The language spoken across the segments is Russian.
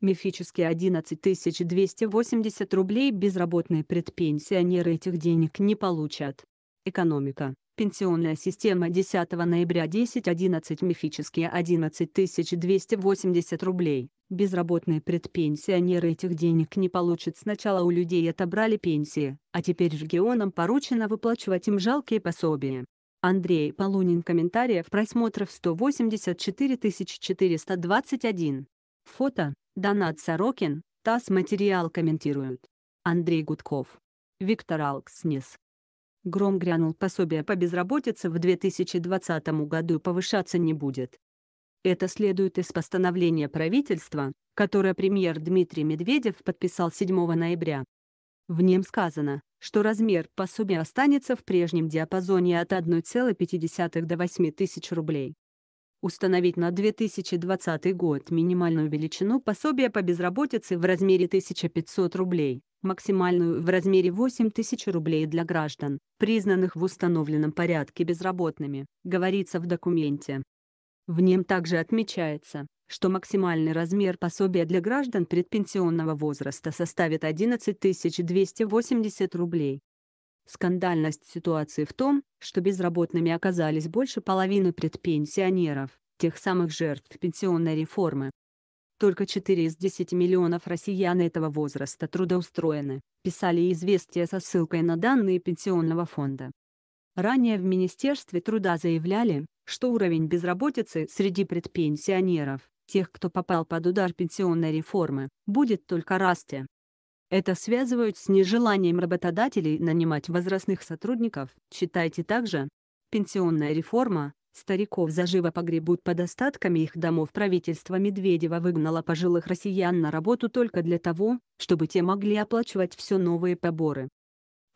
Мифические 11 280 рублей безработные предпенсионеры этих денег не получат. Экономика. Пенсионная система 10 ноября 10.11 мифические 11 280 рублей. Безработные предпенсионеры этих денег не получат. Сначала у людей отобрали пенсии, а теперь регионам поручено выплачивать им жалкие пособия. Андрей Полунин Комментариев просмотров 184 421. Фото Донат Сорокин, ТАСС материал комментируют. Андрей Гудков. Виктор Алкснис. Гром грянул пособие по безработице в 2020 году повышаться не будет. Это следует из постановления правительства, которое премьер Дмитрий Медведев подписал 7 ноября. В нем сказано, что размер пособия останется в прежнем диапазоне от 1,5 до 8 тысяч рублей установить на 2020 год минимальную величину пособия по безработице в размере 1500 рублей, максимальную в размере 8000 рублей для граждан, признанных в установленном порядке безработными, говорится в документе. В нем также отмечается, что максимальный размер пособия для граждан предпенсионного возраста составит 11 280 рублей, Скандальность ситуации в том, что безработными оказались больше половины предпенсионеров, тех самых жертв пенсионной реформы. Только 4 из 10 миллионов россиян этого возраста трудоустроены, писали известия со ссылкой на данные Пенсионного фонда. Ранее в Министерстве труда заявляли, что уровень безработицы среди предпенсионеров, тех, кто попал под удар пенсионной реформы, будет только расти. Это связывают с нежеланием работодателей нанимать возрастных сотрудников. Читайте также «Пенсионная реформа», Стариков заживо погребут под остатками их домов. Правительство Медведева выгнало пожилых россиян на работу только для того, чтобы те могли оплачивать все новые поборы.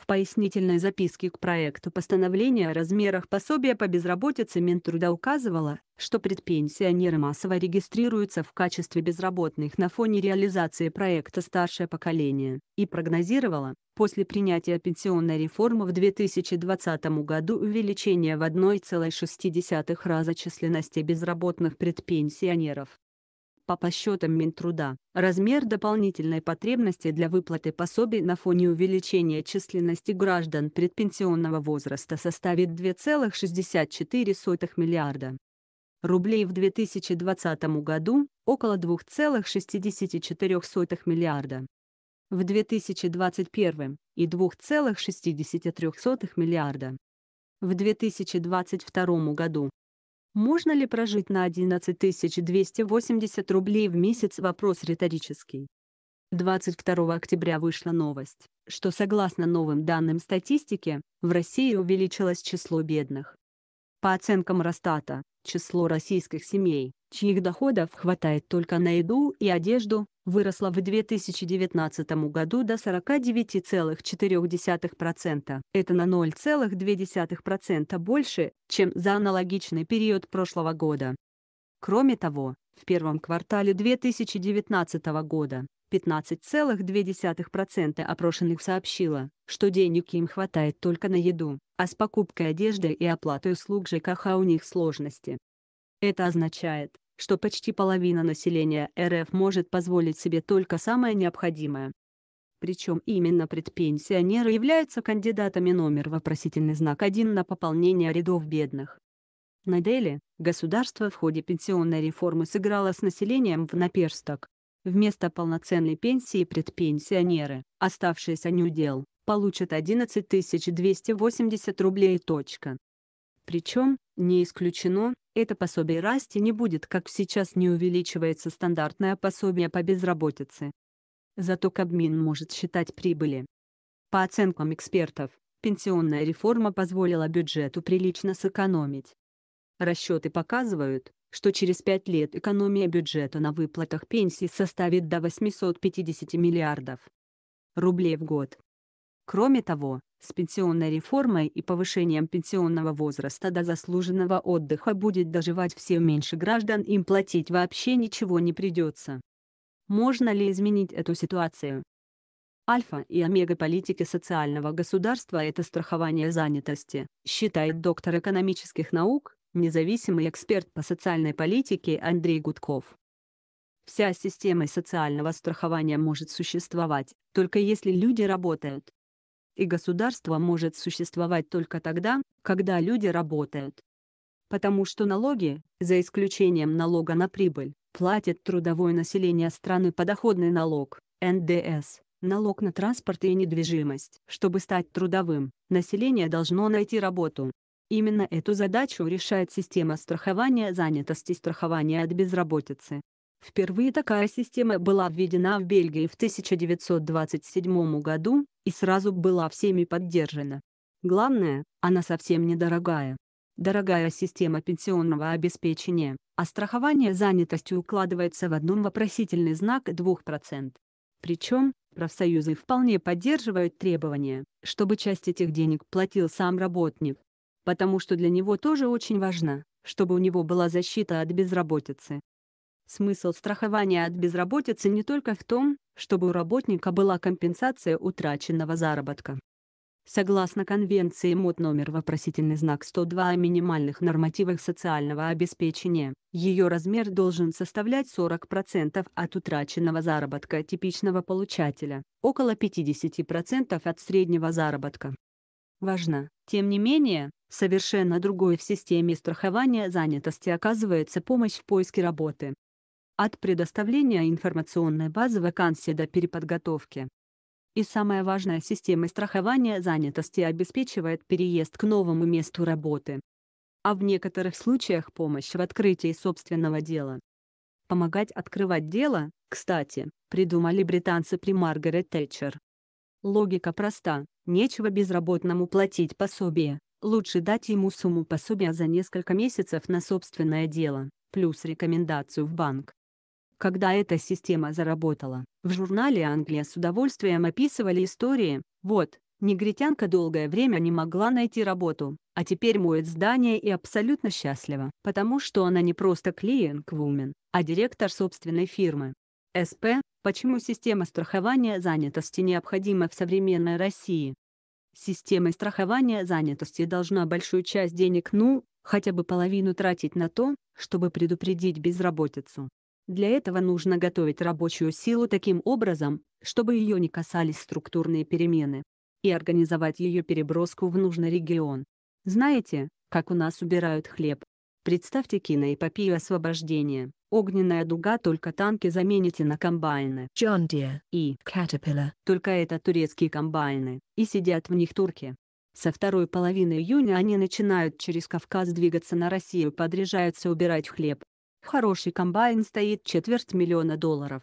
В пояснительной записке к проекту постановления о размерах пособия по безработице Минтруда указывала, что предпенсионеры массово регистрируются в качестве безработных на фоне реализации проекта «Старшее поколение» и прогнозировала, после принятия пенсионной реформы в 2020 году увеличение в 1,6 раза численности безработных предпенсионеров по подсчетам Минтруда. Размер дополнительной потребности для выплаты пособий на фоне увеличения численности граждан предпенсионного возраста составит 2,64 миллиарда рублей в 2020 году, около 2,64 миллиарда в 2021 и 2,63 миллиарда в 2022 году можно ли прожить на 11 280 рублей в месяц? Вопрос риторический. 22 октября вышла новость, что согласно новым данным статистики, в России увеличилось число бедных. По оценкам Росстата, число российских семей, чьих доходов хватает только на еду и одежду, выросла в 2019 году до 49,4%. Это на 0,2% больше, чем за аналогичный период прошлого года. Кроме того, в первом квартале 2019 года 15,2% опрошенных сообщило, что денег им хватает только на еду, а с покупкой одежды и оплатой услуг ЖКХ у них сложности. Это означает, что почти половина населения РФ может позволить себе только самое необходимое. Причем именно предпенсионеры являются кандидатами номер вопросительный знак 1 на пополнение рядов бедных. На деле, государство в ходе пенсионной реформы сыграло с населением в наперсток. Вместо полноценной пенсии предпенсионеры, оставшиеся неудел, получат 11 280 рублей. Точка. Причем, не исключено, это пособие расти не будет, как сейчас не увеличивается стандартное пособие по безработице. Зато Кабмин может считать прибыли. По оценкам экспертов, пенсионная реформа позволила бюджету прилично сэкономить. Расчеты показывают, что через 5 лет экономия бюджета на выплатах пенсий составит до 850 миллиардов рублей в год. Кроме того, с пенсионной реформой и повышением пенсионного возраста до заслуженного отдыха будет доживать все меньше граждан, им платить вообще ничего не придется. Можно ли изменить эту ситуацию? Альфа и омега политики социального государства – это страхование занятости, считает доктор экономических наук, независимый эксперт по социальной политике Андрей Гудков. Вся система социального страхования может существовать, только если люди работают и государство может существовать только тогда, когда люди работают. Потому что налоги, за исключением налога на прибыль, платят трудовое население страны подоходный налог, НДС, налог на транспорт и недвижимость. Чтобы стать трудовым, население должно найти работу. Именно эту задачу решает система страхования занятости страхования от безработицы. Впервые такая система была введена в Бельгии в 1927 году, и сразу была всеми поддержана. Главное, она совсем недорогая. Дорогая система пенсионного обеспечения, а страхование занятостью укладывается в одном вопросительный знак 2%. Причем, профсоюзы вполне поддерживают требования, чтобы часть этих денег платил сам работник. Потому что для него тоже очень важно, чтобы у него была защита от безработицы. Смысл страхования от безработицы не только в том, чтобы у работника была компенсация утраченного заработка. Согласно Конвенции МОД номер вопросительный знак 102 о минимальных нормативах социального обеспечения, ее размер должен составлять 40% от утраченного заработка типичного получателя, около 50% от среднего заработка. Важно, тем не менее, совершенно другой в системе страхования занятости оказывается помощь в поиске работы, от предоставления информационной базы вакансий до переподготовки. И самая важная система страхования занятости обеспечивает переезд к новому месту работы. А в некоторых случаях помощь в открытии собственного дела. Помогать открывать дело, кстати, придумали британцы при Маргарет Тэтчер. Логика проста, нечего безработному платить пособие, лучше дать ему сумму пособия за несколько месяцев на собственное дело, плюс рекомендацию в банк когда эта система заработала. В журнале «Англия» с удовольствием описывали истории, вот, негритянка долгое время не могла найти работу, а теперь моет здание и абсолютно счастлива, потому что она не просто клиент-вумен, а директор собственной фирмы. СП – почему система страхования занятости необходима в современной России? Система страхования занятости должна большую часть денег, ну, хотя бы половину тратить на то, чтобы предупредить безработицу. Для этого нужно готовить рабочую силу таким образом, чтобы ее не касались структурные перемены, и организовать ее переброску в нужный регион. Знаете, как у нас убирают хлеб? Представьте киноэпопею освобождения. Огненная дуга только танки замените на комбайны. John Deere и Caterpillar. Только это турецкие комбайны, и сидят в них турки. Со второй половины июня они начинают через Кавказ двигаться на Россию, подряжаются убирать хлеб. Хороший комбайн стоит четверть миллиона долларов.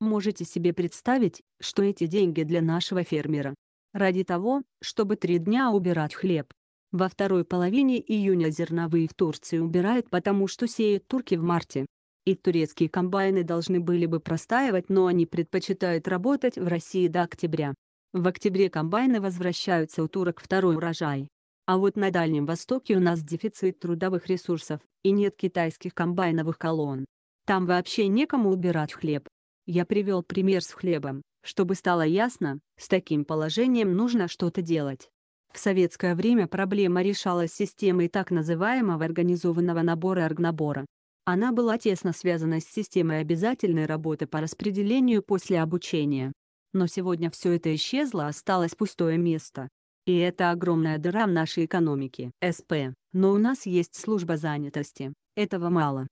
Можете себе представить, что эти деньги для нашего фермера. Ради того, чтобы три дня убирать хлеб. Во второй половине июня зерновые в Турции убирают, потому что сеют турки в марте. И турецкие комбайны должны были бы простаивать, но они предпочитают работать в России до октября. В октябре комбайны возвращаются у турок второй урожай. А вот на Дальнем Востоке у нас дефицит трудовых ресурсов, и нет китайских комбайновых колонн. Там вообще некому убирать хлеб. Я привел пример с хлебом, чтобы стало ясно, с таким положением нужно что-то делать. В советское время проблема решалась системой так называемого организованного набора оргнабора. Она была тесно связана с системой обязательной работы по распределению после обучения. Но сегодня все это исчезло, осталось пустое место. И это огромная дыра в нашей экономике. СП. Но у нас есть служба занятости. Этого мало.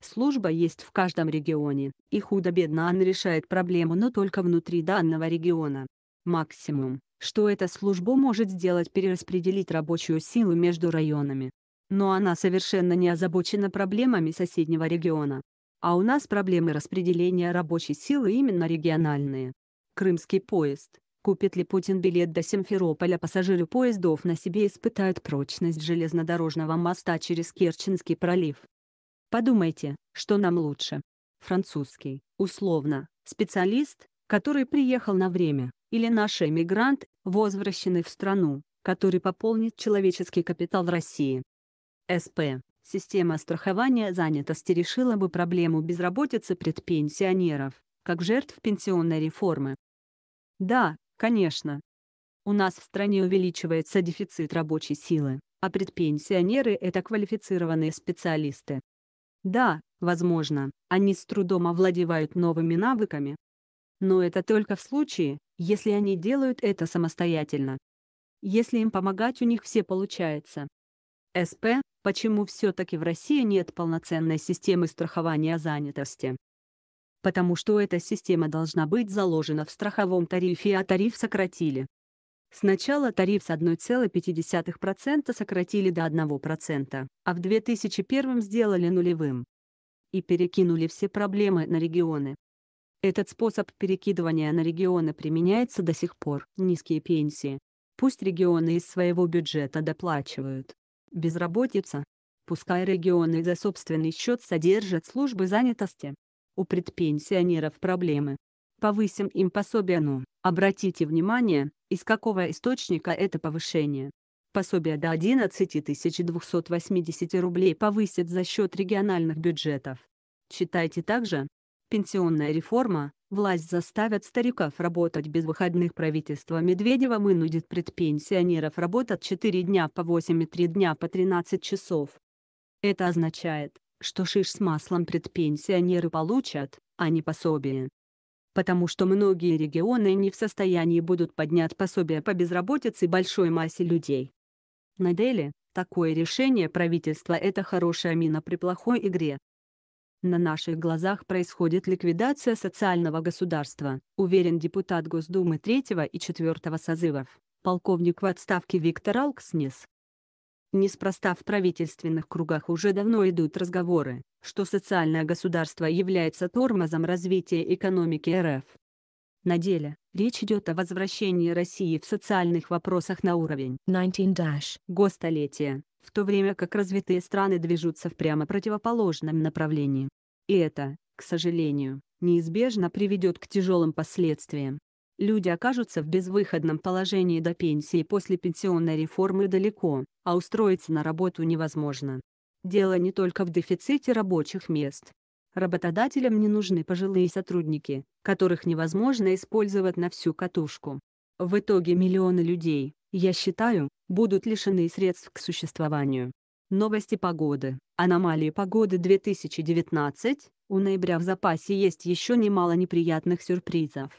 Служба есть в каждом регионе, и худо-бедно она решает проблему, но только внутри данного региона. Максимум, что эта служба может сделать перераспределить рабочую силу между районами. Но она совершенно не озабочена проблемами соседнего региона. А у нас проблемы распределения рабочей силы именно региональные. Крымский поезд, Купит ли Путин билет до Симферополя пассажиры поездов на себе испытают прочность железнодорожного моста через Керченский пролив. Подумайте, что нам лучше. Французский, условно, специалист, который приехал на время, или наш эмигрант, возвращенный в страну, который пополнит человеческий капитал России. СП. Система страхования занятости решила бы проблему безработицы предпенсионеров, как жертв пенсионной реформы. Да, Конечно. У нас в стране увеличивается дефицит рабочей силы, а предпенсионеры – это квалифицированные специалисты. Да, возможно, они с трудом овладевают новыми навыками. Но это только в случае, если они делают это самостоятельно. Если им помогать у них все получается. СП, почему все-таки в России нет полноценной системы страхования занятости? потому что эта система должна быть заложена в страховом тарифе, а тариф сократили. Сначала тариф с 1,5% сократили до 1%, а в 2001 сделали нулевым. И перекинули все проблемы на регионы. Этот способ перекидывания на регионы применяется до сих пор. Низкие пенсии. Пусть регионы из своего бюджета доплачивают. Безработица. Пускай регионы за собственный счет содержат службы занятости. У предпенсионеров проблемы. Повысим им пособие, но, обратите внимание, из какого источника это повышение. Пособие до 11 280 рублей повысят за счет региональных бюджетов. Читайте также. Пенсионная реформа, власть заставят стариков работать без выходных правительство Медведева вынудит предпенсионеров работать 4 дня по 8 и 3 дня по 13 часов. Это означает, что шиш с маслом предпенсионеры получат, а не пособие. Потому что многие регионы не в состоянии будут поднять пособие по безработице большой массе людей. На деле, такое решение правительства – это хорошая мина при плохой игре. На наших глазах происходит ликвидация социального государства, уверен депутат Госдумы 3 и 4 созывов, полковник в отставке Виктор Алкснис. Неспроста в правительственных кругах уже давно идут разговоры, что социальное государство является тормозом развития экономики РФ. На деле, речь идет о возвращении России в социальных вопросах на уровень 19 гостолетия, в то время как развитые страны движутся в прямо противоположном направлении. И это, к сожалению, неизбежно приведет к тяжелым последствиям люди окажутся в безвыходном положении до пенсии после пенсионной реформы далеко, а устроиться на работу невозможно. Дело не только в дефиците рабочих мест. Работодателям не нужны пожилые сотрудники, которых невозможно использовать на всю катушку. В итоге миллионы людей, я считаю, будут лишены средств к существованию. Новости погоды. Аномалии погоды 2019. У ноября в запасе есть еще немало неприятных сюрпризов.